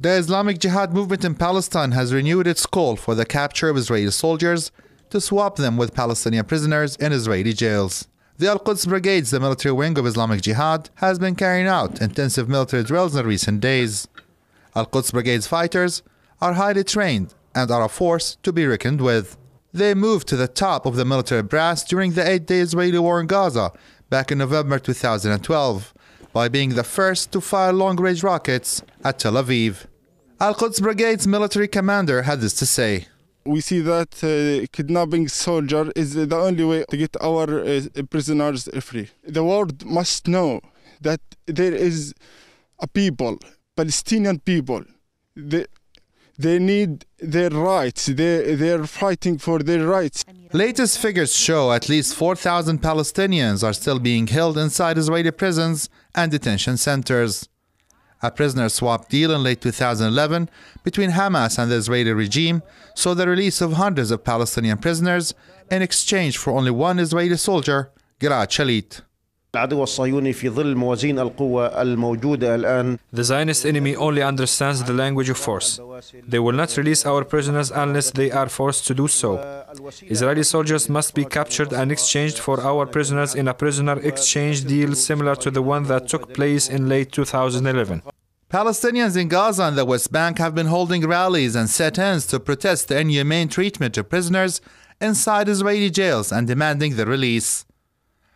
The Islamic Jihad movement in Palestine has renewed its call for the capture of Israeli soldiers to swap them with Palestinian prisoners in Israeli jails. The Al Quds Brigades, the military wing of Islamic Jihad, has been carrying out intensive military drills in recent days. Al Quds Brigade's fighters are highly trained and are a force to be reckoned with. They moved to the top of the military brass during the eight day Israeli war in Gaza back in November 2012 by being the first to fire long range rockets at Tel Aviv. Al Quds Brigade's military commander had this to say. We see that uh, kidnapping soldier is the only way to get our uh, prisoners free. The world must know that there is a people, Palestinian people, the they need their rights. They, they're fighting for their rights. Latest figures show at least 4,000 Palestinians are still being held inside Israeli prisons and detention centers. A prisoner swap deal in late 2011 between Hamas and the Israeli regime saw the release of hundreds of Palestinian prisoners in exchange for only one Israeli soldier, Gilad Shalit. The Zionist enemy only understands the language of force. They will not release our prisoners unless they are forced to do so. Israeli soldiers must be captured and exchanged for our prisoners in a prisoner exchange deal similar to the one that took place in late 2011. Palestinians in Gaza and the West Bank have been holding rallies and sit-ins to protest the inhumane treatment of prisoners inside Israeli jails and demanding their release.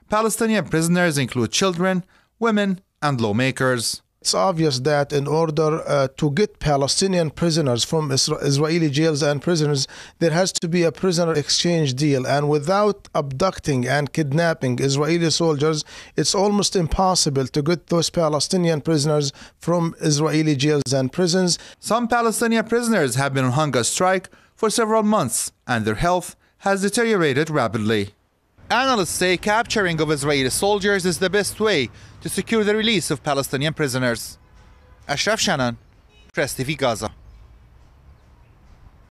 Palestinian prisoners include children, women, and lawmakers. It's obvious that in order uh, to get Palestinian prisoners from Isra- Israeli jails and prisoners, there has to be a prisoner exchange deal. And without abducting and kidnapping Israeli soldiers, it's almost impossible to get those Palestinian prisoners from Israeli jails and prisons. Some Palestinian prisoners have been on hunger strike for several months, and their health has deteriorated rapidly. Analysts say capturing of Israeli soldiers is the best way to secure the release of Palestinian prisoners. Ashraf Shannon, Press TV Gaza.